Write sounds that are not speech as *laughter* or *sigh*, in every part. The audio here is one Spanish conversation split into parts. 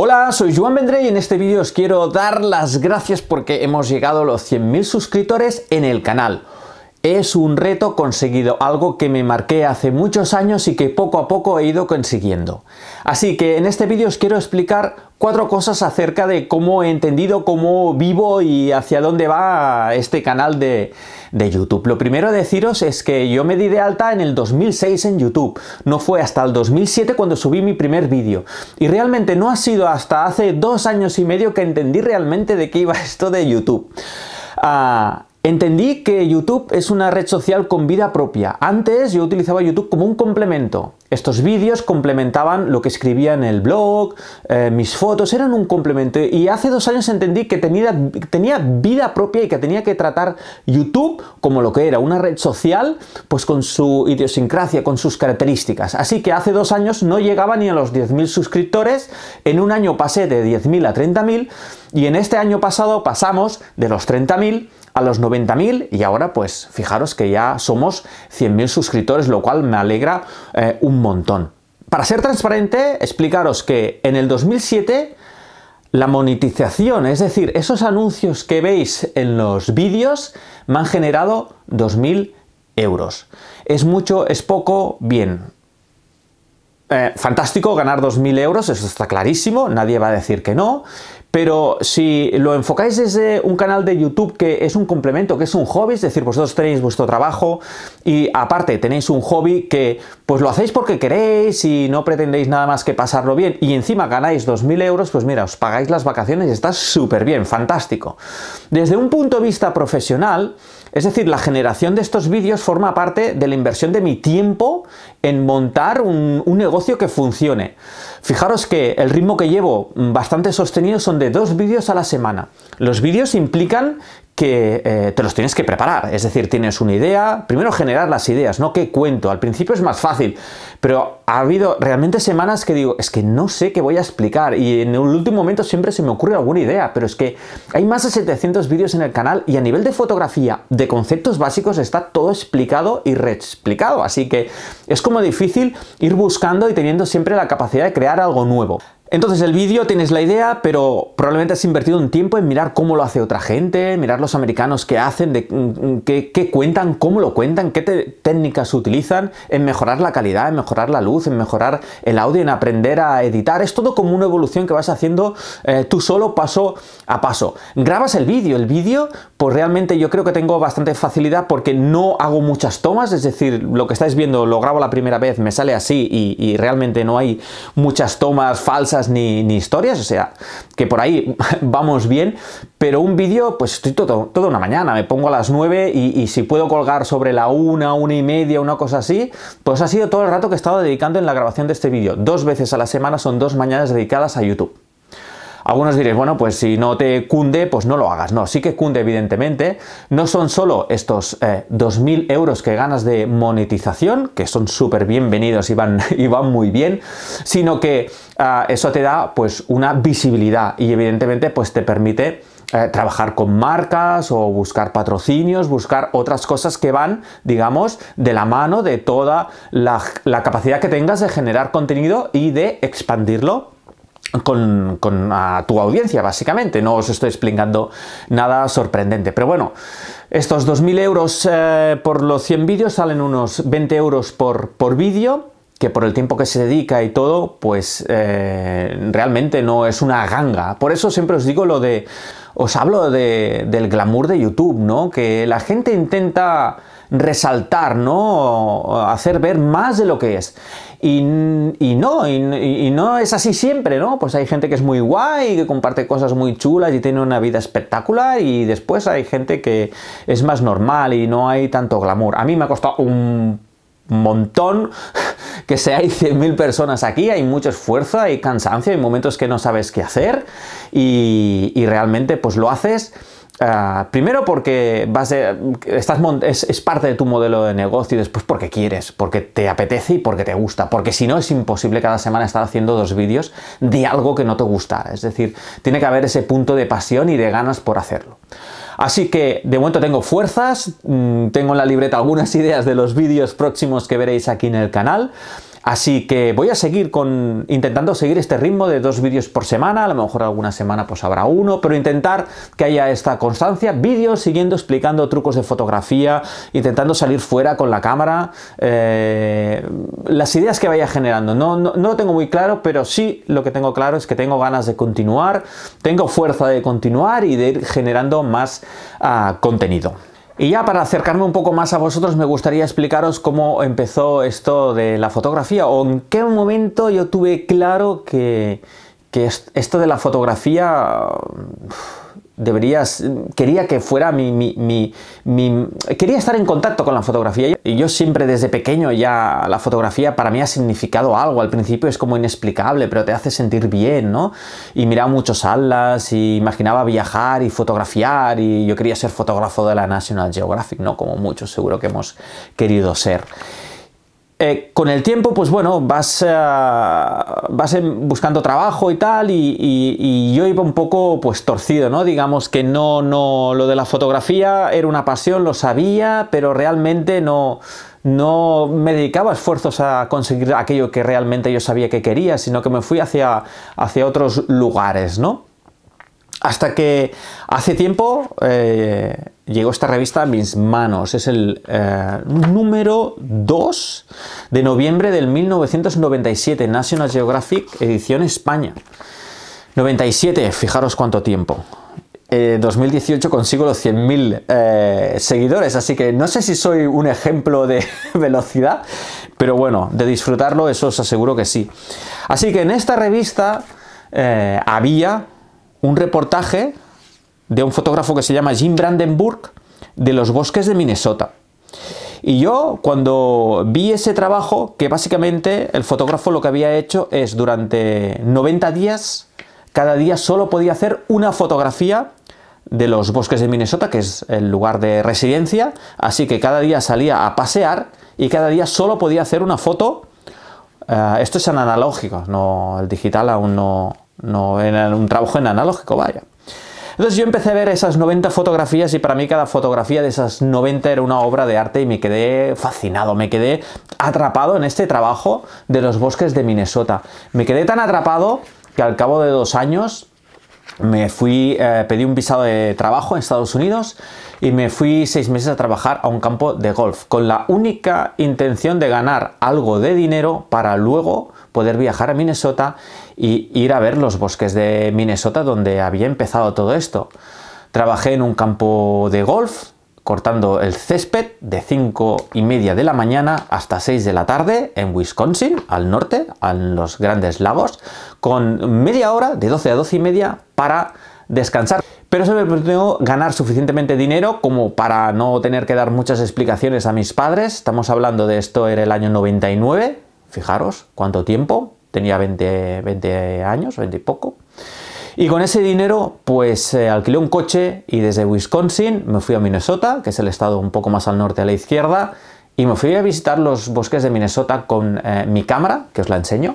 Hola, soy Juan Vendré y en este vídeo os quiero dar las gracias porque hemos llegado a los 100.000 suscriptores en el canal. Es un reto conseguido, algo que me marqué hace muchos años y que poco a poco he ido consiguiendo. Así que en este vídeo os quiero explicar cuatro cosas acerca de cómo he entendido, cómo vivo y hacia dónde va este canal de, YouTube. Lo primero deciros es que yo me di de alta en el 2006 en YouTube, no fue hasta el 2007 cuando subí mi primer vídeo. Y realmente no ha sido hasta hace dos años y medio que entendí realmente de qué iba *laughs* esto de YouTube. Ah, Entendí que YouTube es una red social con vida propia. Antes yo utilizaba YouTube como un complemento. Estos vídeos complementaban lo que escribía en el blog, eh, mis fotos, eran un complemento. Y hace dos años entendí que tenía, tenía vida propia y que tenía que tratar YouTube como lo que era, una red social, pues con su idiosincrasia, con sus características. Así que hace dos años no llegaba ni a los 10.000 suscriptores, en un año pasé de 10.000 a 30.000 y en este año pasado pasamos de los 30.000 a los 90.000 y ahora pues fijaros que ya somos 100.000 suscriptores, lo cual me alegra eh, un montón. Para ser transparente, explicaros que en el 2007 la monetización, es decir, esos anuncios que veis en los vídeos me han generado 2.000 euros. ¿Es mucho? ¿Es poco? Bien. Eh, fantástico ganar 2.000 euros, eso está clarísimo, nadie va a decir que no. Pero si lo enfocáis desde un canal de YouTube que es un complemento, que es un hobby, es decir, vosotros tenéis vuestro trabajo y aparte tenéis un hobby que pues lo hacéis porque queréis y no pretendéis nada más que pasarlo bien y encima ganáis 2.000 euros, pues mira, os pagáis las vacaciones y está súper bien, fantástico. Desde un punto de vista profesional, es decir, la generación de estos vídeos forma parte de la inversión de mi tiempo en montar un, negocio que funcione. Fijaros que el ritmo que llevo mm, bastante sostenido son de dos vídeos a la semana. Los vídeos implican que eh, te los tienes que preparar. Es decir, tienes una idea, primero generar las ideas, no que cuento. Al principio es más fácil, pero ha habido realmente semanas que digo, es que no sé qué voy a explicar y en el último momento siempre se me ocurre alguna idea, pero es que hay más de 700 vídeos en el canal y a nivel de fotografía, de conceptos básicos, está todo explicado y reexplicado. Así que es como difícil ir buscando y teniendo siempre la capacidad de crear algo nuevo. Entonces el vídeo tienes la idea, pero probablemente has invertido un tiempo en mirar cómo lo hace otra gente, mirar los americanos qué hacen, de, mm, mm, qué, cuentan, cómo lo cuentan, qué técnicas utilizan, en mejorar la calidad, en mejorar la luz, en mejorar el audio, en aprender a editar. Es todo como una evolución que vas haciendo eh, tú solo paso a paso. Grabas el vídeo, el vídeo pues realmente yo creo que tengo bastante facilidad porque no hago muchas tomas, es decir, lo que estáis viendo lo grabo la primera vez, me sale así y realmente no hay muchas tomas falsas ni, historias, o sea, que por ahí *laughs* vamos bien, pero un vídeo, pues estoy todo, toda una mañana, me pongo a las 9 y, y, si puedo colgar sobre la una, una y media, una cosa así, pues ha sido todo el rato que he estado dedicando en la grabación de este vídeo. Dos veces a la semana son dos mañanas dedicadas a YouTube. Algunos diréis, bueno, pues si no te cunde, pues no lo hagas. No, sí que cunde evidentemente. No son solo estos 2.000 eh, euros que ganas de monetización, que son súper bienvenidos *laughs* y van, muy bien, sino que ah, eso te da pues una visibilidad y evidentemente pues te permite... Eh, trabajar con marcas o buscar patrocinios, buscar otras cosas que van, digamos, de la mano de toda la capacidad que tengas de generar contenido y de expandirlo con, a tu audiencia, básicamente. No os estoy explicando nada sorprendente. Pero bueno, estos 2.000 euros eh, por los 100 vídeos salen unos 20 euros por, por vídeo que por el tiempo que se dedica y todo, pues eh, realmente no es una ganga. Por eso siempre os digo lo de, os hablo del glamour de YouTube, ¿no? Que la gente intenta resaltar, ¿no? Hacer ver más de lo que es. Y, no, y, no es así siempre, ¿no? Pues hay gente que es muy guay, que comparte cosas muy chulas y tiene una vida espectacular y después hay gente que es más normal y no hay tanto glamour. A mí me ha costado un montón *laughs* que se hay 100.000 personas aquí, hay mucho esfuerzo, hay cansancio, hay momentos que no sabes qué hacer y, y realmente pues lo haces Ah, primero porque estás, es, es, parte de tu modelo de negocio y después porque quieres, porque te apetece y porque te gusta, porque si no es imposible cada semana estar haciendo dos vídeos de algo que no te gusta, es decir, tiene que haber ese punto de pasión y de ganas por hacerlo. Así que de momento tengo fuerzas, mm, tengo en la libreta algunas *laughs* ideas de los vídeos próximos que veréis aquí en el canal. Así que voy a seguir con intentando seguir este ritmo de dos vídeos por semana, a lo mejor alguna semana pues habrá uno, pero intentar que haya esta constancia, vídeos siguiendo explicando trucos de fotografía, intentando salir fuera con la cámara, eh, las ideas que vaya generando. No, no, lo tengo muy claro, pero sí lo que tengo claro es que tengo ganas de continuar, tengo fuerza de continuar y de ir generando más ah, contenido. Y ya para acercarme un poco más a vosotros me gustaría explicaros cómo empezó esto de la fotografía o en qué momento yo tuve claro que, que esto de la fotografía deberías, quería que fuera mi, quería estar en contacto con la fotografía y yo siempre desde pequeño ya la fotografía para mí ha significado algo, al principio es como inexplicable, pero te hace sentir bien, ¿no? Y miraba muchos atlas y imaginaba viajar y fotografiar y yo quería ser fotógrafo de la National Geographic, ¿no? Como muchos seguro que hemos querido ser. Eh, con el tiempo, pues bueno, vas, eh, vas buscando trabajo y tal, y, yo iba un poco pues torcido, ¿no? Digamos que no, no, lo de la fotografía era una pasión, lo sabía, pero realmente no, me dedicaba esfuerzos a conseguir aquello que realmente yo sabía que quería, sino que me fui hacia, hacia otros lugares, ¿no? Hasta que hace tiempo eh, llegó esta revista a mis manos. Es el eh, número 2 de noviembre del 1997, National Geographic, edición España. 97, fijaros cuánto tiempo. 2018 eh, consigo los 100.000 seguidores, así que no sé si soy un ejemplo de *laughs* velocidad, pero bueno, de disfrutarlo, eso os aseguro que sí. Así que en esta revista había un reportaje de un fotógrafo que se llama Jim Brandenburg de los bosques de Minnesota. Y yo cuando vi ese trabajo, que básicamente el fotógrafo lo que había hecho es durante 90 días, cada día solo podía hacer una fotografía de los bosques de Minnesota, que es el lugar de residencia, así que cada día salía a pasear y cada día solo podía hacer una foto. Eh, esto es analógico, no, el digital aún no, no era un trabajo en analógico, vaya. Entonces yo empecé a ver esas 90 fotografías y para mí cada fotografía de esas 90 era una obra de arte y me quedé fascinado, me quedé atrapado en este trabajo de los bosques de Minnesota. Me quedé tan atrapado que al cabo de dos años me fui, eh, pedí un visado de trabajo en Estados Unidos y me fui seis meses a trabajar a un campo de golf con la única intención de ganar algo de dinero para luego poder viajar a Minnesota y ir a ver los bosques de Minnesota donde había empezado todo esto. Trabajé en un campo de golf cortando el césped de 5 y media de la mañana hasta 6 de la tarde en Wisconsin, al norte, en los grandes lagos, con media hora de 12 a 12 y media para descansar. Pero se me permitió ganar suficientemente dinero como para no tener que dar muchas explicaciones a mis padres. Estamos hablando de esto era el año 99, fijaros cuánto tiempo, tenía 20, 20 años, 20 y poco. Y con ese dinero, pues eh, alquilé un coche y desde Wisconsin me fui a Minnesota, que es el estado un poco más al norte a la izquierda, y me fui a visitar los bosques de Minnesota con eh, mi cámara, que os la enseño.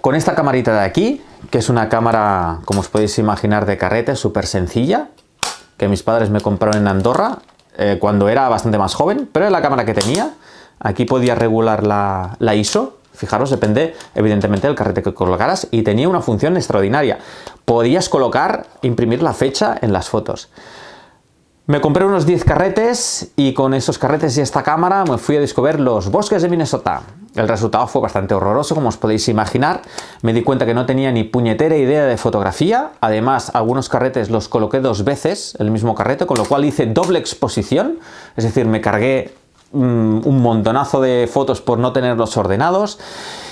Con esta camarita de aquí, que es una cámara, como os podéis imaginar, de carrete, súper sencilla, que mis padres me compraron en Andorra eh, cuando era bastante más joven, pero era la cámara que tenía. Aquí podía regular la, la ISO, Fijaros, depende evidentemente del carrete que colocaras y tenía una función extraordinaria. Podías colocar, imprimir la fecha en las fotos. Me compré unos 10 carretes y con esos carretes y esta cámara me fui a descubrir los bosques de Minnesota. El resultado fue bastante horroroso, como os podéis imaginar. Me di cuenta que no tenía ni puñetera idea de fotografía. Además, algunos carretes los coloqué dos veces, el mismo carrete, con lo cual hice doble exposición. Es decir, me cargué Mm, un montonazo de fotos por no tenerlos ordenados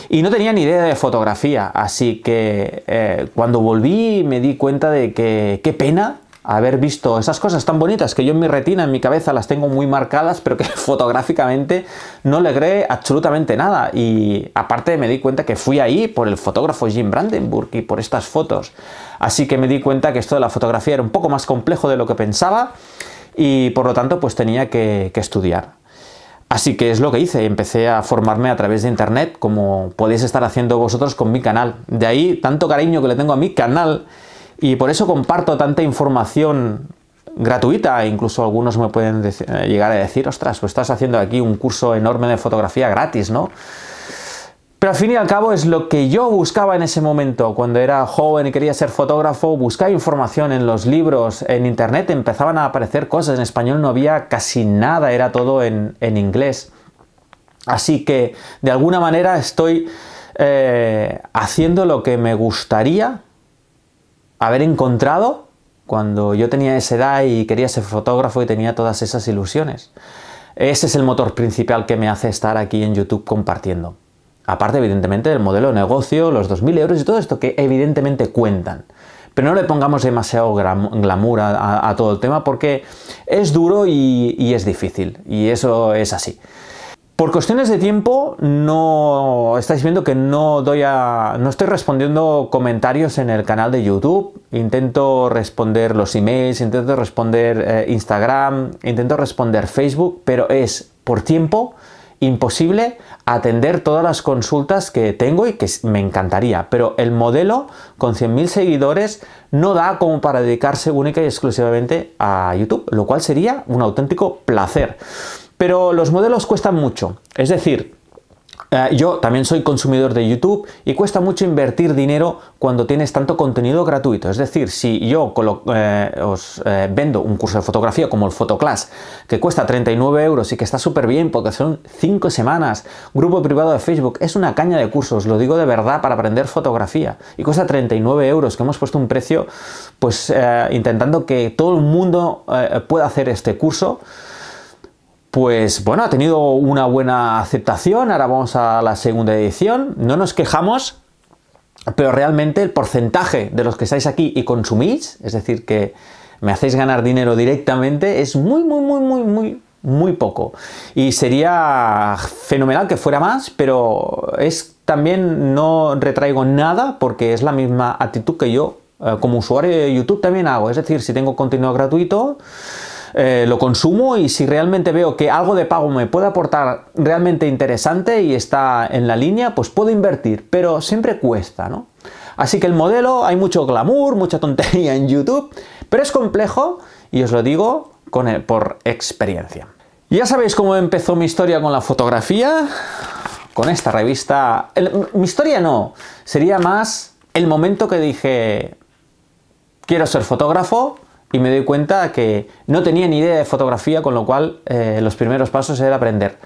y no tenía ni idea de fotografía, así que eh, cuando volví me di cuenta de que qué pena haber visto esas cosas tan bonitas que yo en mi retina, en mi cabeza las tengo muy marcadas, pero que *laughs* fotográficamente no logré absolutamente nada. Y aparte me di cuenta que fui ahí por el fotógrafo Jim Brandenburg y por estas fotos. Así que me di cuenta que esto de la fotografía era un poco más complejo de lo que pensaba y por lo tanto pues tenía que estudiar. Así que es lo que hice, empecé a formarme a través de internet, como podéis estar haciendo vosotros con mi canal. De ahí tanto cariño que le tengo a mi canal y por eso comparto tanta información gratuita, e incluso algunos me pueden eh, llegar a decir, ostras, pues estás haciendo aquí un curso enorme de fotografía gratis, ¿no? Pero al fin y al cabo es lo que yo buscaba en ese momento. Cuando era joven y quería ser fotógrafo, buscaba información en los libros, en internet empezaban a aparecer cosas, en español no había casi nada, era todo en, inglés. Así que de alguna manera estoy eh, haciendo lo que me gustaría haber encontrado cuando yo tenía esa edad y quería ser fotógrafo y tenía todas esas ilusiones. Ese es el motor principal que me hace estar aquí en YouTube compartiendo. Aparte, evidentemente, del modelo de negocio, los 2.000 euros y todo esto que evidentemente cuentan. Pero no le pongamos demasiado glamour a, todo el tema porque es duro y, es difícil. Y eso es así. Por cuestiones de tiempo, no estáis viendo que no doy a. no estoy respondiendo comentarios en el canal de YouTube. Intento responder los emails, intento responder eh, Instagram, intento responder Facebook, pero es por tiempo imposible atender todas las consultas que tengo y que me encantaría, pero el modelo con 100.000 seguidores no da como para dedicarse única y exclusivamente a YouTube, lo cual sería un auténtico placer. Pero los modelos cuestan mucho, es decir, eh, yo también soy consumidor de YouTube y cuesta mucho invertir dinero cuando tienes tanto contenido gratuito. Es decir, si yo eh, os eh, vendo un curso de fotografía como el Photoclass, que cuesta 39 euros y que está súper bien porque son 5 semanas, grupo privado de Facebook, es una caña de cursos, lo digo de verdad, para aprender fotografía. Y cuesta 39 euros, que hemos puesto un precio, pues intentando que todo el mundo pueda hacer este curso pues bueno, ha tenido una buena aceptación. Ahora vamos a la segunda edición. No nos quejamos, pero realmente el porcentaje de los que estáis aquí y consumís, es decir, que me hacéis ganar dinero directamente, es muy, muy, muy, muy, muy, muy poco. Y sería fenomenal que fuera más, pero es también no retraigo nada porque es la misma actitud que yo eh, como usuario de YouTube también hago. Es decir, si tengo contenido gratuito, eh, lo consumo y si realmente veo que algo de pago me puede aportar realmente interesante y está en la línea, pues puedo invertir, pero siempre cuesta, ¿no? Así que el modelo, hay mucho glamour, mucha tontería en YouTube, pero es complejo y os lo digo por experiencia. Ya sabéis cómo empezó mi historia con la fotografía, con esta revista. mi historia no, sería más el momento que dije, quiero ser fotógrafo, y me doy cuenta que no tenía ni idea de fotografía, con lo cual eh, los primeros pasos era aprender.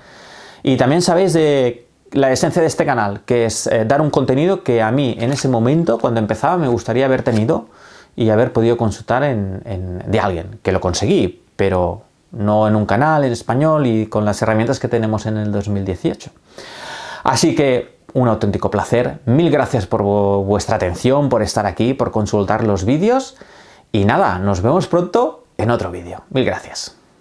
Y también sabéis de la esencia de este canal, que es eh, dar un contenido que a mí en ese momento, cuando empezaba, me gustaría haber tenido y haber podido consultar de alguien, que lo conseguí, pero no en un canal en español y con las herramientas que tenemos en el 2018. Así que un auténtico placer, mil gracias por vuestra atención, por estar aquí, por consultar los vídeos. Y nada, nos vemos pronto en otro vídeo. Mil gracias.